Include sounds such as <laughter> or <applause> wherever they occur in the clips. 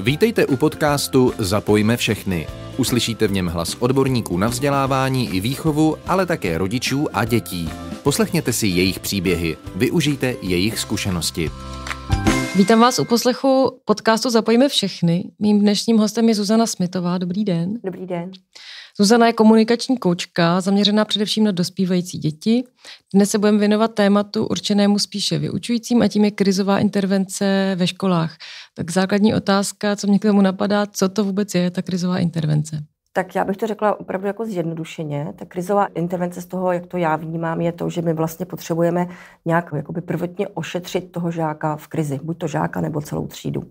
Vítejte u podcastu Zapojme všechny. Uslyšíte v něm hlas odborníků na vzdělávání i výchovu, ale také rodičů a dětí. Poslechněte si jejich příběhy, využijte jejich zkušenosti. Vítám vás u poslechu podcastu Zapojíme všechny. Mým dnešním hostem je Zuzana Smitová. Dobrý den. Dobrý den. Zuzana je komunikační koučka, zaměřená především na dospívající děti. Dnes se budeme věnovat tématu určenému spíše vyučujícím a tím je krizová intervence ve školách. Tak základní otázka, co mě k tomu napadá, co to vůbec je ta krizová intervence? Tak já bych to řekla opravdu jako zjednodušeně. Ta krizová intervence z toho, jak to já vnímám, je to, že my vlastně potřebujeme nějak jakoby prvotně ošetřit toho žáka v krizi, buď to žáka nebo celou třídu.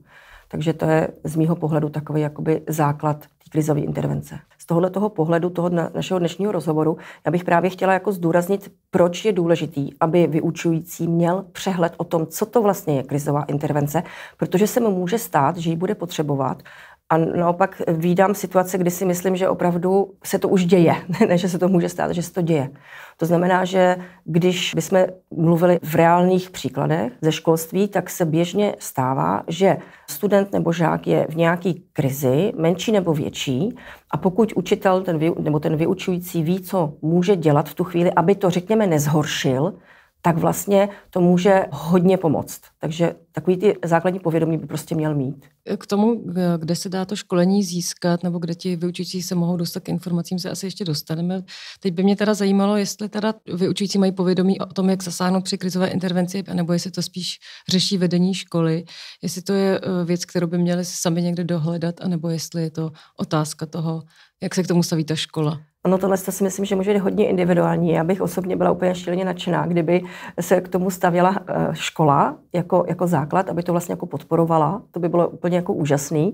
Takže to je z mýho pohledu takový jakoby základ té krizové intervence. Z tohohle toho pohledu, toho na, našeho dnešního rozhovoru, já bych právě chtěla jako zdůraznit, proč je důležitý, aby vyučující měl přehled o tom, co to vlastně je krizová intervence, protože se mu může stát, že ji bude potřebovat a naopak výdám situace, kdy si myslím, že opravdu se to už děje, <laughs> ne že se to může stát, že se to děje. To znamená, že když bychom mluvili v reálných příkladech ze školství, tak se běžně stává, že student nebo žák je v nějaké krizi, menší nebo větší, a pokud učitel ten vy, nebo ten vyučující ví, co může dělat v tu chvíli, aby to, řekněme, nezhoršil, tak vlastně to může hodně pomoct. Takže takový ty základní povědomí by prostě měl mít. K tomu, kde se dá to školení získat, nebo kde ti vyučující se mohou dostat k informacím, se asi ještě dostaneme. Teď by mě teda zajímalo, jestli teda vyučující mají povědomí o tom, jak zasáhnout při krizové intervenci, nebo jestli to spíš řeší vedení školy, jestli to je eh, věc, kterou by měli sami někde dohledat, anebo jestli je to otázka toho, jak se k tomu staví ta škola. Ono tohle si myslím, že může být hodně individuální. Já bych osobně byla úplně šíleně nadšená, kdyby se k tomu stavěla eh, škola jako, jako základ, aby to vlastně jako podporovala. To by bylo úplně jako úžasný.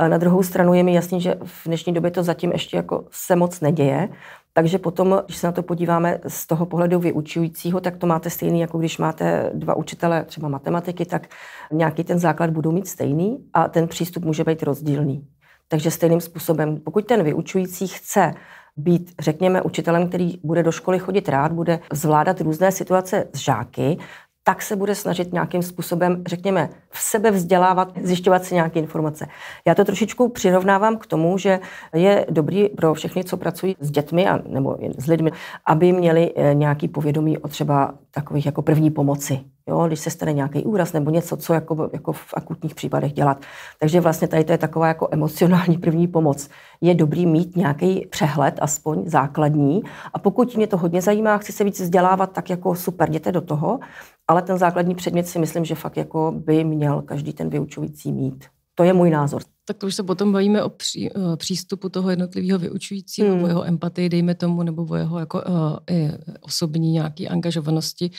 Eh, na druhou stranu je mi jasný, že v dnešní době to zatím ještě jako se moc neděje. Takže potom, když se na to podíváme z toho pohledu vyučujícího, tak to máte stejný, jako když máte dva učitele třeba matematiky, tak nějaký ten základ budou mít stejný a ten přístup může být rozdílný. Takže stejným způsobem, pokud ten vyučující chce být, řekněme, učitelem, který bude do školy chodit rád, bude zvládat různé situace s žáky, tak se bude snažit nějakým způsobem, řekněme, v sebe vzdělávat, zjišťovat si nějaké informace. Já to trošičku přirovnávám k tomu, že je dobrý pro všechny, co pracují s dětmi a, nebo s lidmi, aby měli eh, nějaký povědomí o třeba takových jako první pomoci. Jo, když se stane nějaký úraz nebo něco, co jako, jako v akutních případech dělat. Takže vlastně tady to je taková jako emocionální první pomoc. Je dobrý mít nějaký přehled, aspoň základní. A pokud mě to hodně zajímá, chci se víc vzdělávat, tak jako super, jděte do toho ale ten základní předmět si myslím, že fakt jako by měl každý ten vyučující mít. To je můj názor. Tak to už se potom bavíme o pří, eh, přístupu toho jednotlivého vyučujícího, hmm. o jeho empatii, dejme tomu, nebo o jeho jako, uh, osobní nějaké angažovanosti.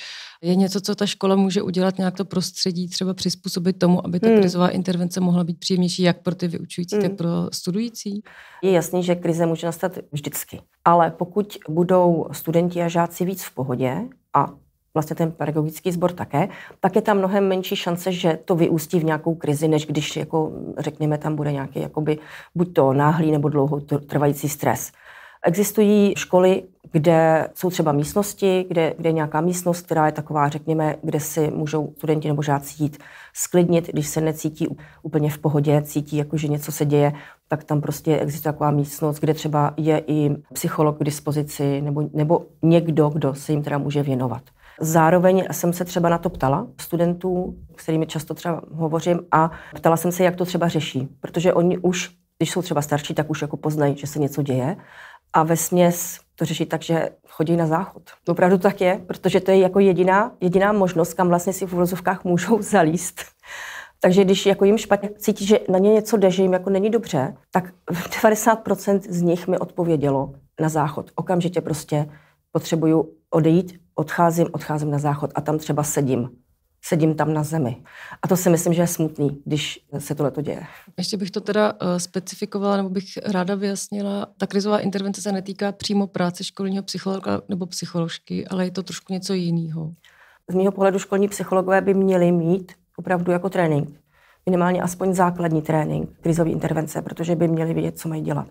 Je něco, co ta škola může udělat, nějak to prostředí třeba přizpůsobit tomu, aby ta hmm. krizová intervence mohla být příjemnější jak pro ty vyučující, hmm. tak pro studující? Je jasný, že krize může nastat vždycky. Ale pokud budou studenti a žáci víc v pohodě, a vlastně ten pedagogický sbor také, tak je tam mnohem menší šance, že to vyústí v nějakou krizi, než když, jako řekněme, tam bude nějaký jakoby, buď to náhlý nebo dlouho trvající stres. Existují školy, kde jsou třeba místnosti, kde, kde je nějaká místnost, která je taková, řekněme, kde si můžou studenti nebo žáci jít sklidnit, když se necítí úplně v pohodě, cítí, jako, že něco se děje, tak tam prostě existuje taková místnost, kde třeba je i psycholog k dispozici nebo, nebo někdo, kdo se jim teda může věnovat. Zároveň jsem se třeba na to ptala studentů, s kterými často třeba hovořím, a ptala jsem se, jak to třeba řeší, protože oni už, když jsou třeba starší, tak už jako poznají, že se něco děje a ve směs to řeší tak, že chodí na záchod. Opravdu tak je, protože to je jako jediná, jediná možnost, kam vlastně si v uvozovkách můžou <laughs> zalíst. Takže když jako jim špatně cítí, že na ně něco jde, že jim jako není dobře, tak 90% <laughs> z nich mi odpovědělo na záchod. Okamžitě prostě potřebuju odejít, odcházím, odcházím na záchod a tam třeba sedím. Sedím tam na zemi. A to si myslím, že je smutný, když se tohle děje. Ještě bych to teda eh, specifikovala, nebo bych ráda vyjasnila. Ta krizová intervence se netýká přímo práce školního psychologa nebo psycholožky, ale je to trošku něco jiného. Z mého pohledu školní psychologové by měli mít opravdu jako trénink minimálně aspoň základní trénink krizové intervence, protože by měli vědět, co mají dělat.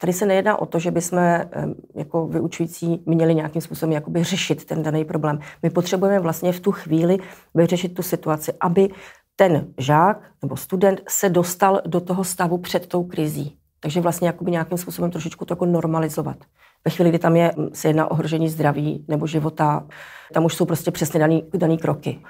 Tady se nejedná o to, že bychom eh, jako vyučující měli nějakým způsobem jakoby řešit ten daný problém. My potřebujeme vlastně v tu chvíli vyřešit tu situaci, aby ten žák nebo student se dostal do toho stavu před tou krizí. Takže vlastně jakoby nějakým způsobem trošičku to jako normalizovat. Ve chvíli, kdy tam je, mm, se jedná o ohrožení zdraví nebo života, tam už jsou prostě přesně daný, daný kroky.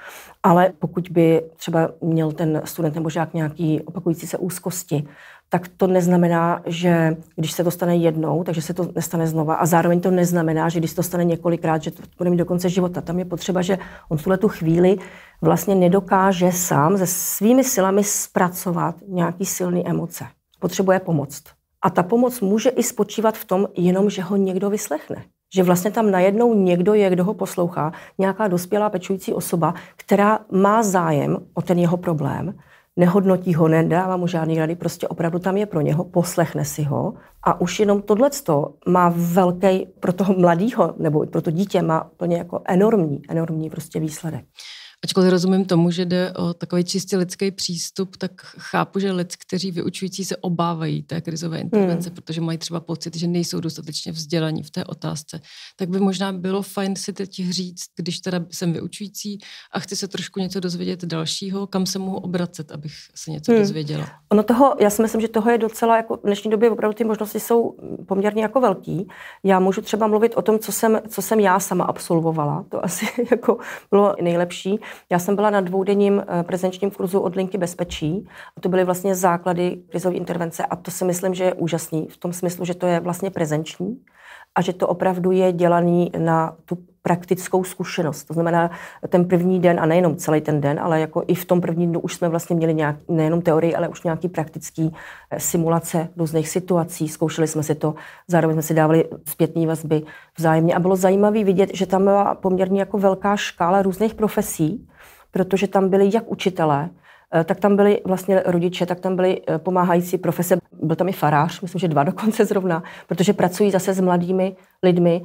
Ale pokud by třeba měl ten student nebo žák nějaký opakující se úzkosti, tak to neznamená, že když se to stane jednou, takže se to nestane znova. A zároveň to neznamená, že když se to stane několikrát, že to bude mít do konce života. Tam je potřeba, že on v tuhle tu chvíli vlastně nedokáže sám se svými silami zpracovat nějaký silný emoce. Potřebuje pomoc. A ta pomoc může i spočívat v tom, jenom že ho někdo vyslechne. Že vlastně tam najednou někdo je, kdo ho poslouchá, nějaká dospělá pečující osoba, která má zájem o ten jeho problém, nehodnotí ho, nedává mu žádný rady, prostě opravdu tam je pro něho, poslechne si ho a už jenom tohleto má velký, pro toho mladého nebo pro to dítě má úplně jako enormní, enormní prostě výsledek. Ačkoliv rozumím tomu, že jde o takový čistě lidský přístup, tak chápu, že lidi, kteří vyučující se obávají té krizové intervence, hmm. protože mají třeba pocit, že nejsou dostatečně vzdělaní v té otázce, tak by možná bylo fajn si teď říct, když teda jsem vyučující a chci se trošku něco dozvědět dalšího, kam se mohu obracet, abych se něco hmm. dozvěděla. Ono toho, já si myslím, že toho je docela, jako v dnešní době opravdu ty možnosti jsou poměrně jako velký. Já můžu třeba mluvit o tom, co jsem, co jsem já sama absolvovala, to asi <laughs> jako bylo nejlepší. Já jsem byla na dvoudenním eh, prezenčním kurzu od linky bezpečí a to byly vlastně základy krizové intervence a to si myslím, že je úžasný v tom smyslu, že to je vlastně prezenční a že to opravdu je dělaný na tu praktickou zkušenost. To znamená, ten první den, a nejenom celý ten den, ale jako i v tom prvním dnu už jsme vlastně měli nějak, nejenom teorii, ale už nějaký praktický eh, simulace různých situací. Zkoušeli jsme si to, zároveň jsme si dávali zpětní vazby vzájemně. A bylo zajímavé vidět, že tam byla poměrně jako velká škála různých profesí, protože tam byli jak učitelé, eh, tak tam byli vlastně rodiče, tak tam byli eh, pomáhající profese, byl tam i farář, myslím, že dva <laughs> dokonce zrovna, protože pracují zase s mladými lidmi.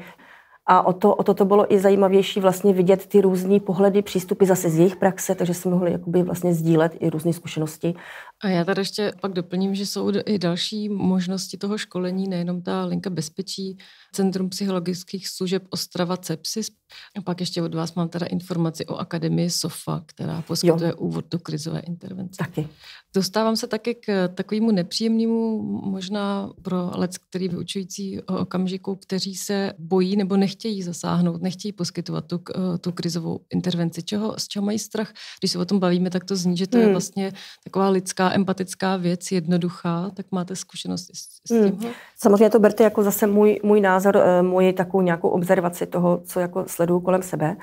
A o to, o to, to bylo i zajímavější vlastně vidět ty různé pohledy, přístupy zase z jejich praxe, takže jsme mohli jakoby vlastně sdílet i různé zkušenosti a já tady ještě pak doplním, že jsou i další možnosti toho školení, nejenom ta linka bezpečí, Centrum psychologických služeb Ostrava Cepsis. A pak ještě od vás mám teda informaci o Akademii SOFA, která poskytuje jo. úvod do krizové intervence. Taky. Dostávám se taky k takovému nepříjemnému, možná pro lec, který vyučující okamžiku, kteří se bojí nebo nechtějí zasáhnout, nechtějí poskytovat tu, eh, tu krizovou intervenci. Čeho, z čeho mají strach? Když se o tom bavíme, tak to zní, že to hmm. je vlastně taková lidská empatická věc, jednoduchá, tak máte zkušenost s, s tím? Hmm. Samozřejmě to berte jako zase můj, můj názor, eh, můj takovou nějakou observaci toho, co jako sleduju kolem sebe.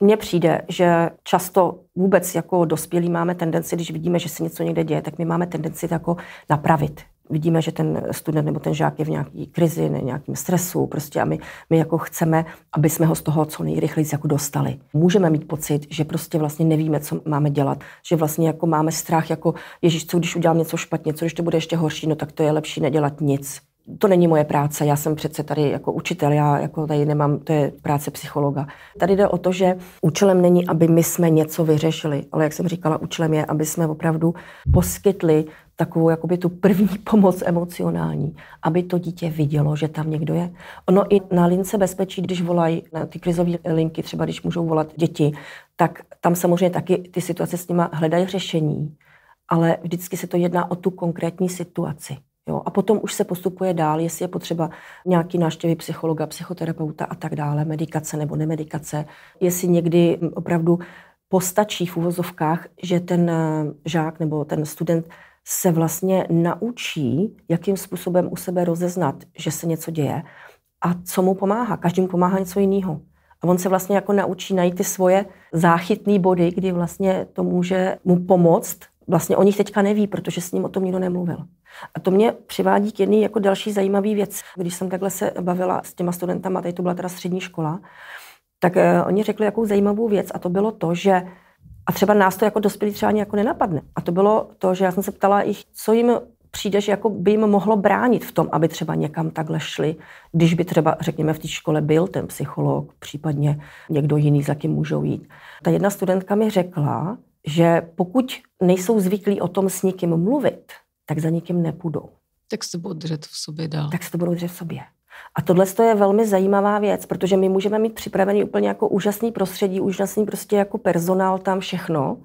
Mně přijde, že často vůbec jako dospělí máme tendenci, když vidíme, že se něco někde děje, tak my máme tendenci to jako napravit vidíme, že ten student nebo ten žák je v nějaké krizi, ne, nějakém stresu, prostě a my, my jako chceme, aby jsme ho z toho co nejrychleji jako dostali. Můžeme mít pocit, že prostě vlastně nevíme, co máme dělat, že vlastně jako máme strach, jako Ježíš, co když udělám něco špatně, co když to bude ještě horší, no tak to je lepší nedělat nic to není moje práce, já jsem přece tady jako učitel, já jako tady nemám, to je práce psychologa. Tady jde o to, že účelem není, aby my jsme něco vyřešili, ale jak jsem říkala, účelem je, aby jsme opravdu poskytli takovou jakoby tu první pomoc emocionální, aby to dítě vidělo, že tam někdo je. Ono i na lince bezpečí, když volají na ty krizové linky, třeba když můžou volat děti, tak tam samozřejmě taky ty situace s nima hledají řešení, ale vždycky se to jedná o tu konkrétní situaci. Jo? A potom už se postupuje dál, jestli je potřeba nějaký návštěvy psychologa, psychoterapeuta a tak dále, medikace nebo nemedikace, jestli někdy opravdu postačí v úvozovkách, že ten eh, žák nebo ten student se vlastně naučí, jakým způsobem u sebe rozeznat, že se něco děje a co mu pomáhá. Každému pomáhá něco jiného. A on se vlastně jako naučí najít ty svoje záchytné body, kdy vlastně to může mu pomoct. Vlastně o nich teďka neví, protože s ním o tom nikdo nemluvil. A to mě přivádí k jedné jako další zajímavé věc. Když jsem takhle se bavila s těma studentama, tady to byla teda střední škola, tak eh, oni řekli jakou zajímavou věc a to bylo to, že a třeba nás to jako dospělí třeba ani jako nenapadne. A to bylo to, že já jsem se ptala jich, co jim přijde, že jako by jim mohlo bránit v tom, aby třeba někam takhle šli, když by třeba, řekněme, v té škole byl ten psycholog, případně někdo jiný, za kým můžou jít. Ta jedna studentka mi řekla, že pokud nejsou zvyklí o tom s někým mluvit, tak za nikým nepůjdou. Tak se to budou držet v sobě dál. Tak se to budou držet v sobě. A tohle je velmi zajímavá věc, protože my můžeme mít připravený úplně jako úžasný prostředí, úžasný prostě jako personál tam všechno,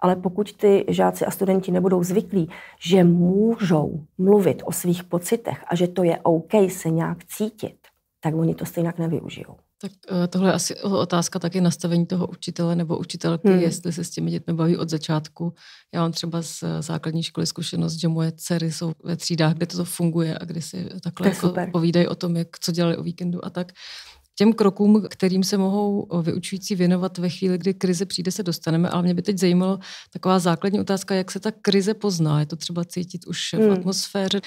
ale pokud ty žáci a studenti nebudou zvyklí, že můžou mluvit o svých pocitech a že to je OK se nějak cítit, tak oni to stejně nevyužijou. Tak eh, tohle je asi otázka taky nastavení toho učitele nebo učitelky, hmm. jestli se s těmi dětmi baví od začátku. Já mám třeba z eh, základní školy zkušenost, že moje dcery jsou ve třídách, kde to funguje a kde si takhle jako povídají o tom, jak co dělali o víkendu a tak. Těm krokům, kterým se mohou eh, vyučující věnovat ve chvíli, kdy krize přijde, se dostaneme, ale mě by teď zajímalo taková základní otázka, jak se ta krize pozná. Je to třeba cítit už hmm. v atmosféře?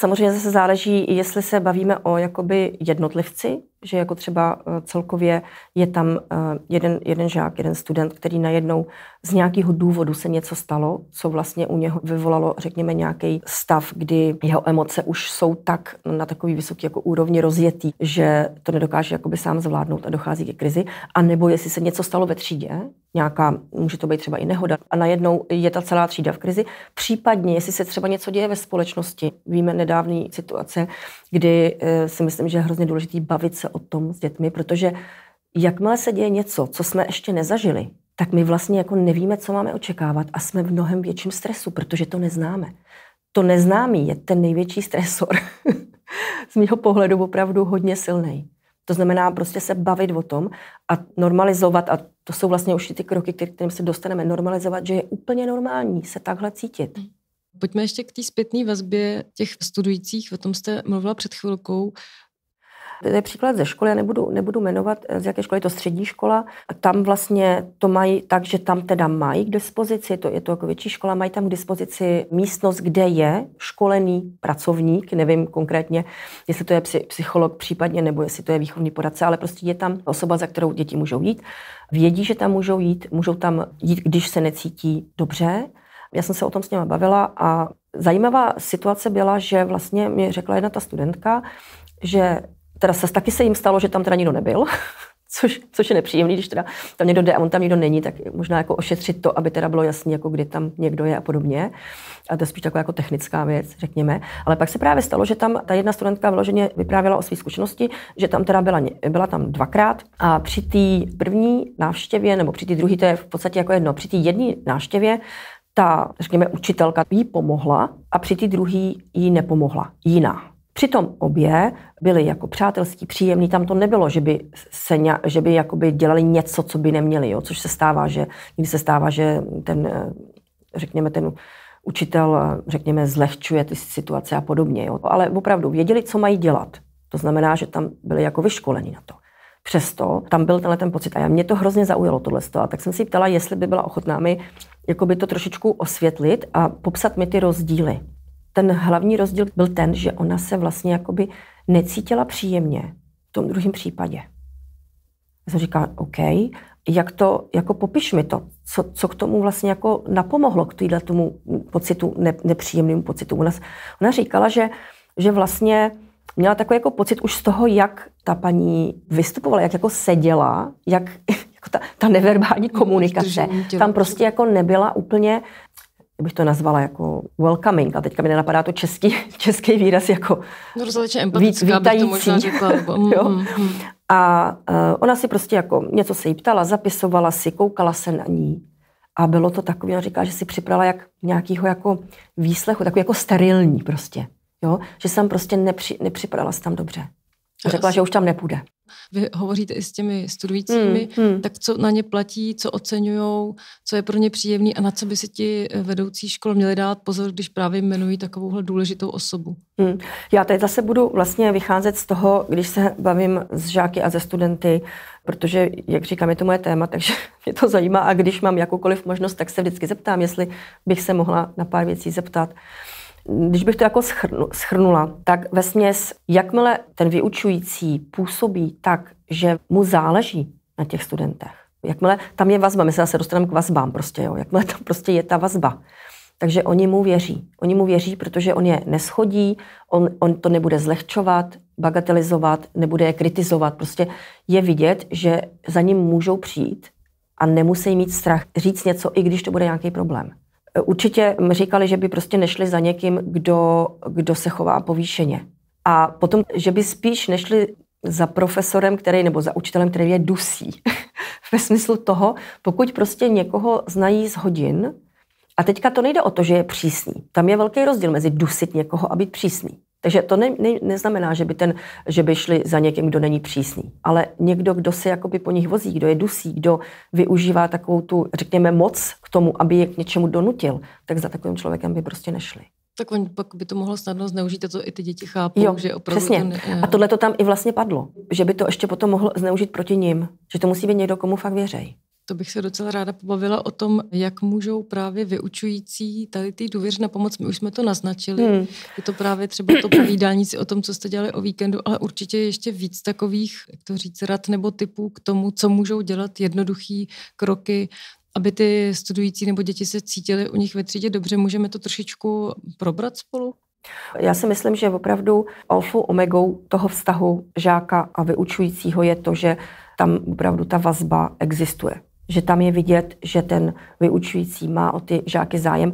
Samozřejmě zase záleží, jestli se bavíme o jakoby jednotlivci, že jako třeba eh, celkově je tam eh, jeden, jeden žák, jeden student, který najednou z nějakého důvodu se něco stalo, co vlastně u něho vyvolalo, řekněme, nějaký stav, kdy jeho emoce už jsou tak na takový vysoký jako úrovni rozjetý, že to nedokáže jakoby sám zvládnout a dochází ke krizi. A nebo jestli se něco stalo ve třídě, nějaká, může to být třeba i nehoda, a najednou je ta celá třída v krizi. Případně, jestli se třeba něco děje ve společnosti, víme nedávné situace, kdy eh, si myslím, že je hrozně důležité bavit se o tom s dětmi, protože jakmile se děje něco, co jsme ještě nezažili, tak my vlastně jako nevíme, co máme očekávat a jsme v mnohem větším stresu, protože to neznáme. To neznámý je ten největší stresor. <laughs> Z mého pohledu opravdu hodně silný. To znamená prostě se bavit o tom a normalizovat, a to jsou vlastně už ty kroky, kterým se dostaneme, normalizovat, že je úplně normální se takhle cítit. Hmm. Pojďme ještě k té zpětné vazbě těch studujících, o tom jste mluvila před chvilkou. To je příklad ze školy, já nebudu, nebudu jmenovat, eh, z jaké školy, je to střední škola. Tam vlastně to mají tak, že tam teda mají k dispozici, to je to jako větší škola, mají tam k dispozici místnost, kde je školený pracovník, nevím konkrétně, jestli to je psycholog případně, nebo jestli to je výchovný poradce, ale prostě je tam osoba, za kterou děti můžou jít. Vědí, že tam můžou jít, můžou tam jít, když se necítí dobře. Já jsem se o tom s něma bavila a zajímavá situace byla, že vlastně mi řekla jedna ta studentka, že teda se, taky se jim stalo, že tam teda nikdo nebyl, <laughs> což, což je nepříjemný, když teda tam někdo jde a on tam nikdo není, tak možná jako ošetřit to, aby teda bylo jasné, jako kdy tam někdo je a podobně. A to je spíš taková jako technická věc, řekněme. Ale pak se právě stalo, že tam ta jedna studentka vyloženě vyprávěla o své zkušenosti, že tam teda byla, byla tam dvakrát a při té první návštěvě, nebo při té druhé, to je v podstatě jako jedno, při té jedné návštěvě ta, řekněme, učitelka jí pomohla a při té druhé jí nepomohla, jiná. Přitom obě byly jako přátelský, příjemný, tam to nebylo, že by, se, že by jakoby dělali něco, co by neměli, jo? což se stává, že někdy se stává, že ten, eh, řekněme, ten učitel, eh, řekněme, zlehčuje ty situace a podobně. Jo? Ale opravdu věděli, co mají dělat. To znamená, že tam byli jako vyškoleni na to. Přesto tam byl tenhle ten pocit a mě to hrozně zaujalo tohle a tak jsem si ptala, jestli by byla ochotná mi jakoby to trošičku osvětlit a popsat mi ty rozdíly ten hlavní rozdíl byl ten, že ona se vlastně jakoby necítila příjemně v tom druhém případě. Já jsem říkala, OK, jak to, jako popiš mi to, co, co k tomu vlastně jako napomohlo, k týhle tomu pocitu, ne, nepříjemnému pocitu. Ona, ona říkala, že, že vlastně měla takový jako pocit už z toho, jak ta paní vystupovala, jak jako seděla, jak <laughs> jako ta, ta neverbální komunikace tam prostě jako nebyla úplně bych to nazvala jako welcoming, a teďka mi nenapadá to český, <laughs> český výraz jako no, empatická, vítající. to řekla, <laughs> nebo, mm, jo. Mm. A uh, ona si prostě jako něco se jí ptala, zapisovala si, koukala se na ní. A bylo to takové, ona říká, že si připravila jak nějakýho jako výslechu, takový jako sterilní prostě. Jo? Že jsem prostě nepři, nepřipadala tam dobře. A řekla, že už tam nepůjde vy hovoříte i s těmi studujícími, hmm, hmm. tak co na ně platí, co oceňují, co je pro ně příjemné a na co by si ti eh, vedoucí škol měli dát pozor, když právě jmenují takovouhle důležitou osobu. Hmm. Já tady zase budu vlastně vycházet z toho, když se bavím s žáky a ze studenty, protože, jak říkám, je to moje téma, <laughs> takže mě to zajímá a když mám jakoukoliv možnost, tak se vždycky zeptám, jestli bych se mohla na pár věcí zeptat když bych to jako schrnula, tak ve směs, jakmile ten vyučující působí tak, že mu záleží na těch studentech, jakmile tam je vazba, my se zase dostaneme k vazbám prostě, jo, jakmile tam prostě je ta vazba, takže oni mu věří. Oni mu věří, protože on je neschodí, on, on to nebude zlehčovat, bagatelizovat, nebude je kritizovat. Prostě je vidět, že za ním můžou přijít a nemusí mít strach říct něco, i když to bude nějaký problém určitě říkali, že by prostě nešli za někým, kdo, kdo se chová povýšeně. A potom, že by spíš nešli za profesorem, který, nebo za učitelem, který je dusí. <laughs> Ve smyslu toho, pokud prostě někoho znají z hodin, a teďka to nejde o to, že je přísný. Tam je velký rozdíl mezi dusit někoho a být přísný. Takže to ne, ne, neznamená, že by, ten, že by šli za někým, kdo není přísný, ale někdo, kdo se jakoby po nich vozí, kdo je dusí, kdo využívá takovou tu, řekněme, moc k tomu, aby je k něčemu donutil, tak za takovým člověkem by prostě nešli. Tak on pak by to mohlo snadno zneužít, a to i ty děti chápou, jo, že opravdu... Přesně. Ten, je... a tohle to tam i vlastně padlo, že by to ještě potom mohlo zneužít proti ním, že to musí být někdo, komu fakt věřej. To bych se docela ráda pobavila o tom, jak můžou právě vyučující tady ty důvěřné pomoc. My už jsme to naznačili. Hmm. Je to právě třeba to povídání si o tom, co jste dělali o víkendu, ale určitě ještě víc takových, jak to říct, rad nebo typů k tomu, co můžou dělat jednoduchý kroky, aby ty studující nebo děti se cítili u nich ve třídě dobře. Můžeme to trošičku probrat spolu? Já si myslím, že opravdu alfa omegou toho vztahu žáka a vyučujícího je to, že tam opravdu ta vazba existuje že tam je vidět, že ten vyučující má o ty žáky zájem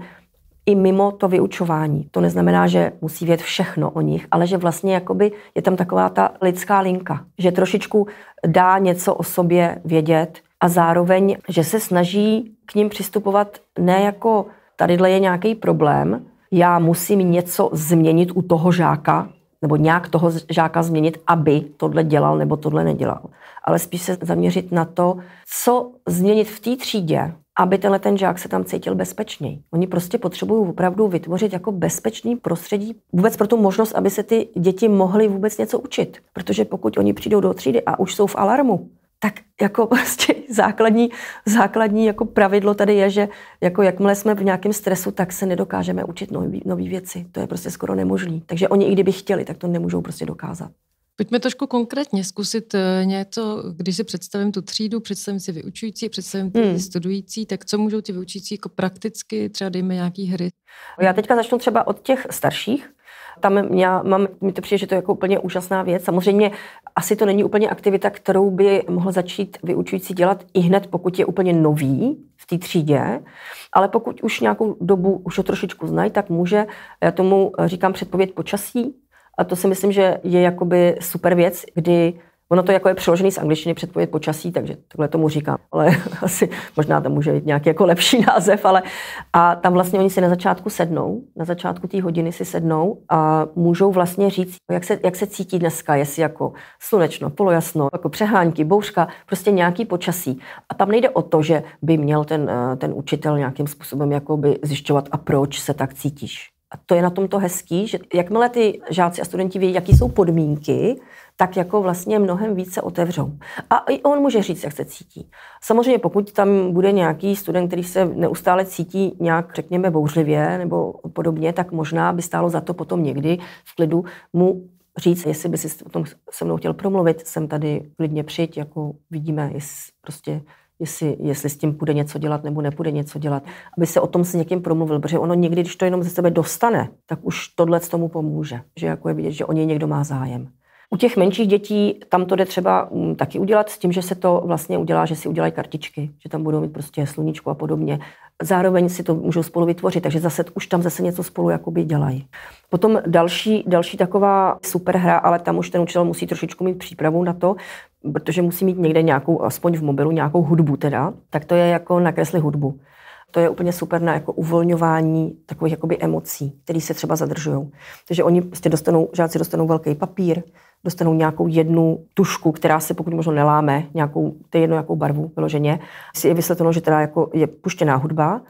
i mimo to vyučování. To neznamená, že musí vědět všechno o nich, ale že vlastně jakoby je tam taková ta lidská linka, že trošičku dá něco o sobě vědět a zároveň, že se snaží k ním přistupovat ne jako tadyhle je nějaký problém, já musím něco změnit u toho žáka, nebo nějak toho žáka změnit, aby tohle dělal nebo tohle nedělal. Ale spíš se zaměřit na to, co změnit v té třídě, aby tenhle ten žák se tam cítil bezpečněji. Oni prostě potřebují opravdu vytvořit jako bezpečný prostředí vůbec pro tu možnost, aby se ty děti mohly vůbec něco učit. Protože pokud oni přijdou do třídy a už jsou v alarmu, tak jako <laughs> prostě základní, základní jako pravidlo tady je, že jako jakmile jsme v nějakém stresu, tak se nedokážeme učit nové věci. To je prostě skoro nemožné. Takže oni i kdyby chtěli, tak to nemůžou prostě dokázat. Pojďme trošku konkrétně zkusit eh, něco, když si představím tu třídu, představím si vyučující, představím ty hmm. studující, tak co můžou ti vyučující jako prakticky, třeba dejme nějaký hry? Já teďka začnu třeba od těch starších, tam já mám, mi to přijde, že to je jako úplně úžasná věc. Samozřejmě asi to není úplně aktivita, kterou by mohl začít vyučující dělat i hned, pokud je úplně nový v té třídě, ale pokud už nějakou dobu už ho trošičku znají, tak může, já tomu říkám předpověď počasí, a to si myslím, že je jakoby super věc, kdy Ono to jako je přeložený z angličtiny předpověď počasí, takže takhle tomu říkám, ale <laughs> asi možná tam může být nějaký jako lepší <laughs> název, ale a tam vlastně oni si na začátku sednou, na začátku té hodiny si sednou a můžou vlastně říct, jak se, jak se cítí dneska, jestli jako slunečno, polojasno, jako přehánky, bouřka, prostě nějaký počasí. A tam nejde o to, že by měl ten, eh, ten učitel nějakým způsobem jako by zjišťovat a proč se tak cítíš. A to je na tomto hezký, že jakmile ty žáci a studenti vědí, jaký jsou podmínky, tak jako vlastně mnohem více otevřou. A i on může říct, jak se cítí. Samozřejmě pokud tam bude nějaký student, který se neustále cítí nějak, řekněme, bouřlivě nebo podobně, tak možná by stálo za to potom někdy v klidu mu říct, jestli by si o tom se mnou chtěl promluvit, jsem tady klidně přijít, jako vidíme, jestli prostě jestli, jestli s tím půjde něco dělat nebo nepůjde něco dělat, aby se o tom s někým promluvil, protože ono někdy, když to jenom ze sebe dostane, tak už tohle tomu pomůže, že jako je vidět, že o něj někdo má zájem. U těch menších dětí tam to jde třeba mm, taky udělat s tím, že se to vlastně udělá, že si udělají kartičky, že tam budou mít prostě sluníčko a podobně. Zároveň si to můžou spolu vytvořit, takže zase už tam zase něco spolu jakoby dělají. Potom další, další taková super hra, ale tam už ten učitel musí trošičku mít přípravu na to, protože musí mít někde nějakou, aspoň v mobilu, nějakou hudbu teda, tak to je jako nakresli hudbu. To je úplně super na jako uvolňování takových jakoby emocí, které se třeba zadržují. Takže oni prostě dostanou, žáci dostanou velký papír, dostanou nějakou jednu tušku, která se pokud možno neláme, nějakou, to je jedno jakou barvu vyloženě, si je vysvětleno, že teda jako je puštěná hudba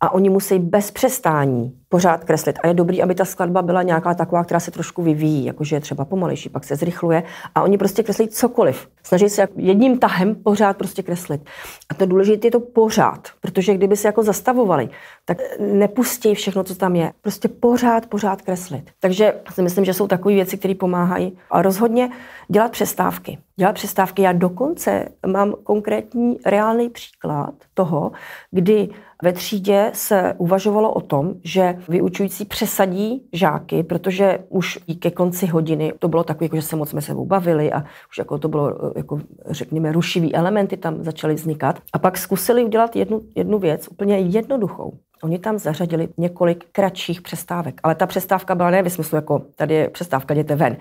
a oni musí bez přestání pořád kreslit. A je dobrý, aby ta skladba byla nějaká taková, která se trošku vyvíjí, jakože je třeba pomalejší, pak se zrychluje. A oni prostě kreslí cokoliv. Snaží se jedním tahem pořád prostě kreslit. A to důležité je to pořád, protože kdyby se jako zastavovali, tak nepustí všechno, co tam je. Prostě pořád, pořád kreslit. Takže si myslím, že jsou takové věci, které pomáhají. A rozhodně dělat přestávky. Dělat přestávky. Já dokonce mám konkrétní reálný příklad toho, kdy ve třídě se uvažovalo o tom, že vyučující přesadí žáky, protože už i ke konci hodiny to bylo takové, jako, že se moc jsme sebou bavili a už jako to bylo, eh, jako, řekněme, rušivý elementy tam začaly vznikat. A pak zkusili udělat jednu, jednu věc, úplně jednoduchou. Oni tam zařadili několik kratších přestávek, ale ta přestávka byla ne ve smyslu, jako tady je přestávka, jděte ven.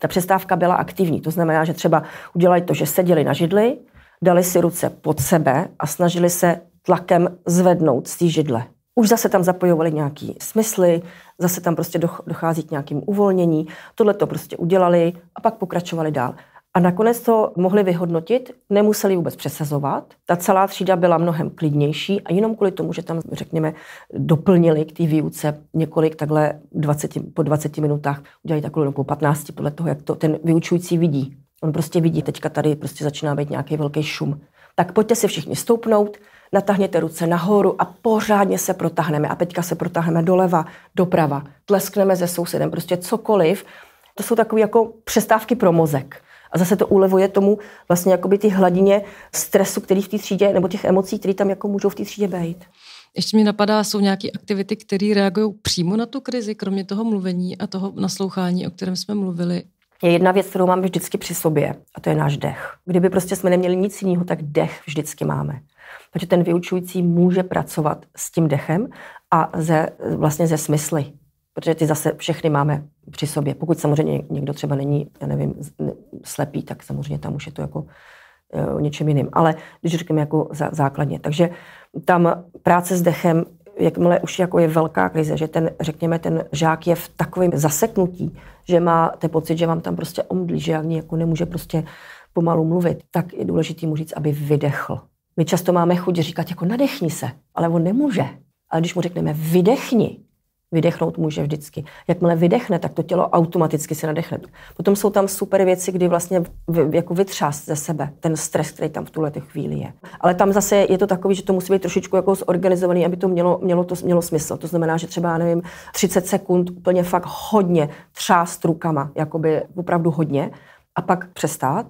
Ta přestávka byla aktivní, to znamená, že třeba udělali to, že seděli na židli, dali si ruce pod sebe a snažili se tlakem zvednout z té židle už zase tam zapojovali nějaký smysly, zase tam prostě dochází k nějakým uvolnění. Tohle to prostě udělali a pak pokračovali dál. A nakonec to mohli vyhodnotit, nemuseli vůbec přesazovat. Ta celá třída byla mnohem klidnější a jenom kvůli tomu, že tam, řekněme, doplnili k té výuce několik takhle 20, po 20 minutách, udělají takovou po 15, podle toho, jak to ten vyučující vidí. On prostě vidí, teďka tady prostě začíná být nějaký velký šum tak pojďte si všichni stoupnout, natáhněte ruce nahoru a pořádně se protáhneme. A teďka se protáhneme doleva, doprava, tleskneme se sousedem, prostě cokoliv. To jsou takové jako přestávky pro mozek. A zase to ulevuje tomu vlastně jakoby ty hladině stresu, který v té třídě, nebo těch emocí, které tam jako můžou v té třídě být. Ještě mi napadá, jsou nějaké aktivity, které reagují přímo na tu krizi, kromě toho mluvení a toho naslouchání, o kterém jsme mluvili je jedna věc, kterou máme vždycky při sobě, a to je náš dech. Kdyby prostě jsme neměli nic jiného, tak dech vždycky máme. Takže ten vyučující může pracovat s tím dechem a ze, vlastně ze smysly, protože ty zase všechny máme při sobě. Pokud samozřejmě někdo třeba není, já nevím, slepý, tak samozřejmě tam už je to jako eh, o něčem jiným. Ale když řekneme jako základně. Takže tam práce s dechem jakmile už jako je velká krize, že ten, řekněme, ten žák je v takovém zaseknutí, že ten pocit, že vám tam prostě omdlí, že ani jako nemůže prostě pomalu mluvit, tak je důležité mu říct, aby vydechl. My často máme chuť říkat jako nadechni se, ale on nemůže. Ale když mu řekneme vydechni, Vydechnout může vždycky. Jakmile vydechne, tak to tělo automaticky se nadechne. Potom jsou tam super věci, kdy vlastně v, jako vytřást ze sebe ten stres, který tam v tuhle chvíli je. Ale tam zase je to takový, že to musí být trošičku jako zorganizovaný, aby to mělo, mělo, to, mělo smysl. To znamená, že třeba, nevím, 30 sekund úplně fakt hodně třást rukama, by opravdu hodně, a pak přestát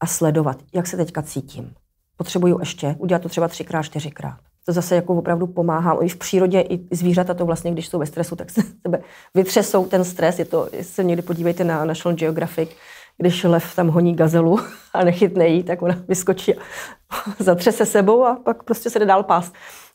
a sledovat, jak se teďka cítím. Potřebuju ještě udělat to třeba třikrát, čtyřikrát to zase jako opravdu pomáhá. I v přírodě i zvířata to vlastně, když jsou ve stresu, tak se tebe vytřesou ten stres. Je to, se někdy podívejte na National Geographic, když lev tam honí gazelu <laughs> a nechytne jí, tak ona vyskočí a <laughs> se sebou a pak prostě se jde dál pás.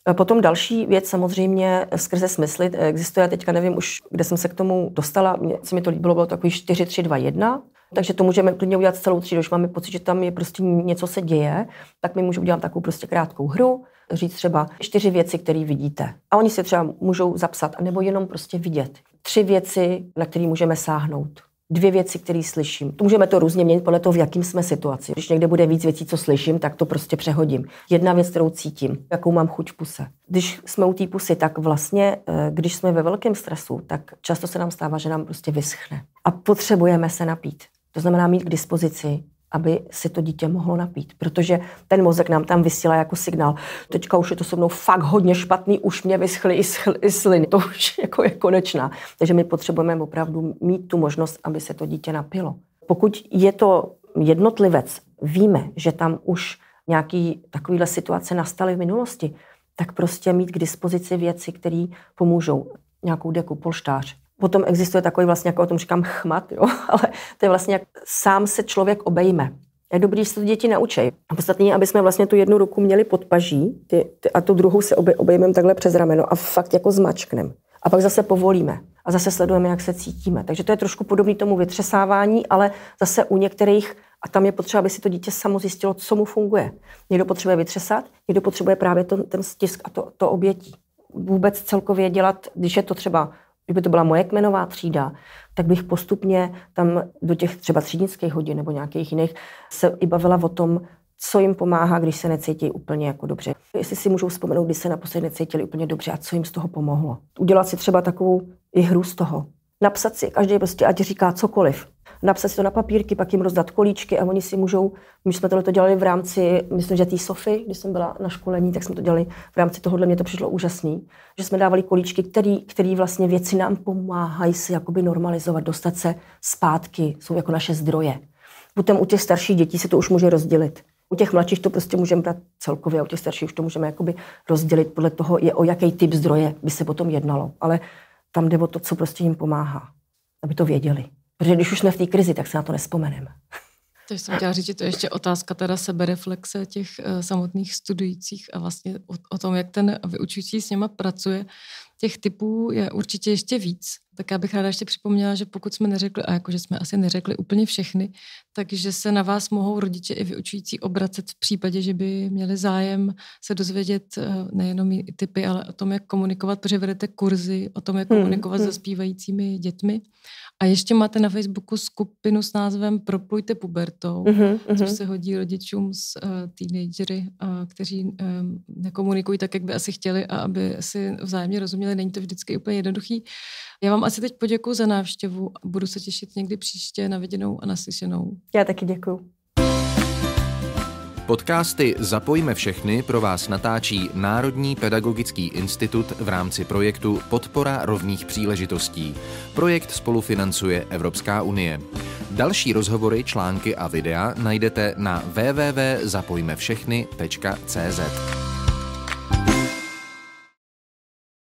E, potom další věc samozřejmě e, skrze smysly e, existuje, teďka nevím už, kde jsem se k tomu dostala, mě, co mi to líbilo, bylo takový 4, 3, 2, 1, takže to můžeme klidně udělat celou třídu, když máme pocit, že tam je prostě něco se děje, tak my můžeme udělat takovou prostě krátkou hru, říct třeba čtyři věci, které vidíte. A oni si třeba můžou zapsat, nebo jenom prostě vidět. Tři věci, na které můžeme sáhnout dvě věci, které slyším. To můžeme to různě měnit podle toho, v jakým jsme situaci. Když někde bude víc věcí, co slyším, tak to prostě přehodím. Jedna věc, kterou cítím, jakou mám chuť v puse. Když jsme u té pusy, tak vlastně, eh, když jsme ve velkém stresu, tak často se nám stává, že nám prostě vyschne. A potřebujeme se napít. To znamená mít k dispozici aby si to dítě mohlo napít, protože ten mozek nám tam vysílá jako signál. Teďka už je to se mnou fakt hodně špatný, už mě vyschly i, schly i sliny, to už <laughs> jako je konečná. Takže my potřebujeme opravdu mít tu možnost, aby se to dítě napilo. Pokud je to jednotlivec, víme, že tam už nějaký takovýhle situace nastaly v minulosti, tak prostě mít k dispozici věci, které pomůžou. Nějakou deku, polštář, Potom existuje takový vlastně, jako o tom říkám, chmat, jo? <laughs> ale to je vlastně, jak sám se člověk obejme. Je dobrý, že se to děti naučej. A podstatně, aby jsme vlastně tu jednu ruku měli pod paží ty, ty, a tu druhou se obej, obejmeme takhle přes rameno a fakt jako zmačknem. A pak zase povolíme a zase sledujeme, jak se cítíme. Takže to je trošku podobné tomu vytřesávání, ale zase u některých, a tam je potřeba, aby si to dítě samo zjistilo, co mu funguje. Někdo potřebuje vytřesat, někdo potřebuje právě to, ten stisk a to, to obětí. Vůbec celkově dělat, když je to třeba kdyby to byla moje kmenová třída, tak bych postupně tam do těch třeba třídnických hodin nebo nějakých jiných se i bavila o tom, co jim pomáhá, když se necítí úplně jako dobře. Jestli si můžou vzpomenout, kdy se naposledy necítili úplně dobře a co jim z toho pomohlo. Udělat si třeba takovou i hru z toho. Napsat si, každý prostě ať říká cokoliv napsat si to na papírky, pak jim rozdat kolíčky a oni si můžou, my jsme tohle to dělali v rámci, myslím, že té Sofy, když jsem byla na školení, tak jsme to dělali v rámci tohohle, mě to přišlo úžasný, že jsme dávali kolíčky, který, který vlastně věci nám pomáhají si jakoby normalizovat, dostat se zpátky, jsou jako naše zdroje. Potom u těch starších dětí se to už může rozdělit. U těch mladších to prostě můžeme brát celkově, a u těch starších už to můžeme jakoby rozdělit podle toho, je o jaký typ zdroje by se potom jednalo. Ale tam jde o to, co prostě jim pomáhá, aby to věděli. Protože když už jsme v té krizi, tak se na to nespomeneme. To jsem chtěla říct, že to je ještě otázka teda sebereflexe těch uh, samotných studujících a vlastně o, o tom, jak ten vyučující s něma pracuje. Těch typů je určitě ještě víc. Tak já bych ráda ještě připomněla, že pokud jsme neřekli, a jakože jsme asi neřekli úplně všechny, takže se na vás mohou rodiče i vyučující obracet v případě, že by měli zájem se dozvědět eh, nejenom typy, ale o tom, jak komunikovat, protože vedete kurzy o tom, jak hmm, komunikovat hmm, hmm. se zpívajícími dětmi. A ještě máte na Facebooku skupinu s názvem Proplujte pubertou, hmm což mm. se hodí rodičům s uh, eh, teenagery, uh, kteří um, nekomunikují tak, jak by asi chtěli a aby si vzájemně rozuměli. Není to vždycky úplně jednoduchý. Já vám asi teď poděkuji za návštěvu a budu se těšit někdy příště na viděnou a naslyšenou. Já taky děkuji. Podcasty Zapojme všechny pro vás natáčí Národní pedagogický institut v rámci projektu Podpora rovných příležitostí. Projekt spolufinancuje Evropská unie. Další rozhovory, články a videa najdete na www.zapojmevšechny.cz.